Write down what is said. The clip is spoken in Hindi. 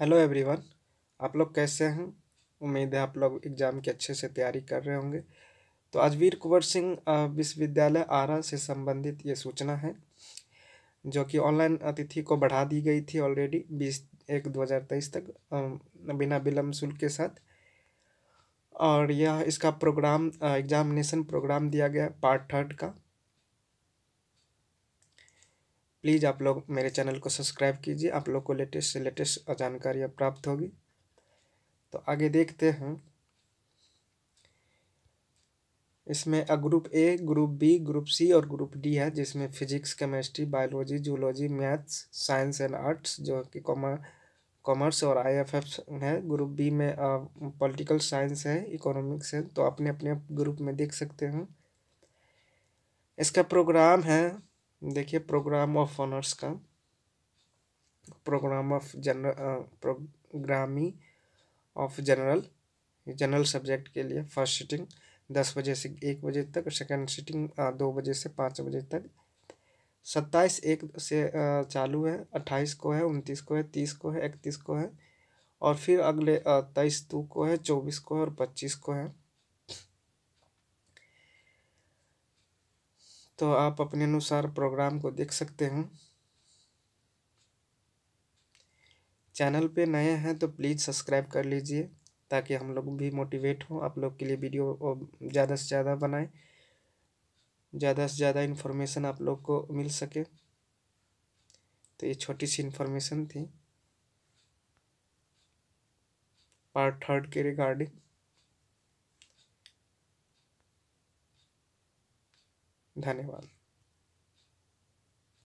हेलो एवरीवन आप लोग कैसे हैं उम्मीद है आप लोग एग्ज़ाम की अच्छे से तैयारी कर रहे होंगे तो आज वीर कुंवर सिंह विश्वविद्यालय आरा से संबंधित ये सूचना है जो कि ऑनलाइन अतिथि को बढ़ा दी गई थी ऑलरेडी बीस एक दो हज़ार तेईस तक बिना विलम्ब शुल्क के साथ और यह इसका प्रोग्राम एग्जामिनेशन प्रोग्राम दिया गया पार्ट थर्ड का प्लीज़ आप लोग मेरे चैनल को सब्सक्राइब कीजिए आप लोग को लेटेस्ट से लेटेस्ट जानकारियाँ प्राप्त होगी तो आगे देखते हैं इसमें group A group B group C और ग्रुप डी है जिसमें physics chemistry biology zoology maths science and arts जो कि कॉमर्स कॉमर्स और आई एफ एफ है ग्रुप बी में पॉलिटिकल साइंस है इकोनॉमिक्स है तो अपने अपने ग्रुप में देख सकते हैं इसका प्रोग्राम है देखिए प्रोग्राम ऑफ ऑनर्स का programme of general programme of general general subject के लिए फर्स्ट सीटिंग दस बजे से एक बजे तक सेकंड सीटिंग दो बजे से पाँच बजे तक सत्ताईस एक से चालू है अट्ठाईस को है उनतीस को है तीस को है इकतीस को है और फिर अगले तेईस दो को है चौबीस को है और पच्चीस को है तो आप अपने अनुसार प्रोग्राम को देख सकते हैं चैनल पे नए हैं तो प्लीज़ सब्सक्राइब कर लीजिए ताकि हम लोग भी मोटिवेट हों आप लोग के लिए वीडियो ज़्यादा से ज़्यादा बनाएं ज़्यादा से ज़्यादा इन्फॉर्मेशन आप लोग को मिल सके तो ये छोटी सी इन्फॉर्मेशन थी पार्ट थर्ड के रिगार्डिंग धन्यवाद